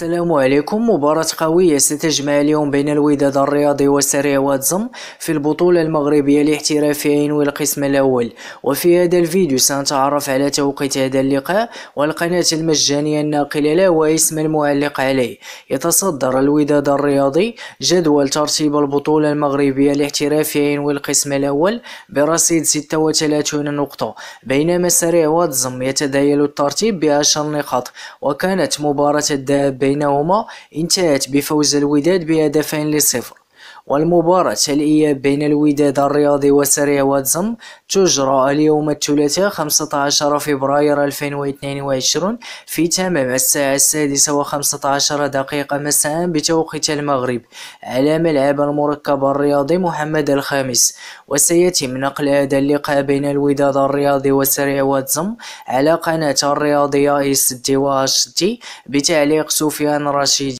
السلام عليكم مباراة قوية ستجمع اليوم بين الوداد الرياضي وسريع واتزم في البطولة المغربية الاحترافية والقسم الأول وفي هذا الفيديو سنتعرف على توقيت هذا اللقاء والقناة المجانية الناقلة له واسم المعلق عليه يتصدر الوداد الرياضي جدول ترتيب البطولة المغربية الاحترافية والقسم الأول برصيد 36 نقطة بينما سريع واتزم يتدايل الترتيب بعشر نقاط وكانت مباراة الذهاب بينهما انتهت بفوز الوداد بهدفين لصفر والمباراة الإياب بين الوداد الرياضي وسريع واتزم تجرى اليوم الثلاثاء 15 فبراير 2022 في تمام الساعة السادسة السادسة عشر دقيقة مساء بتوقيت المغرب على ملعب المركب الرياضي محمد الخامس وسيتم نقل هذا اللقاء بين الوداد الرياضي وسريع واتزم على قناة الرياضية اس دي واش دي بتعليق سفيان رشيد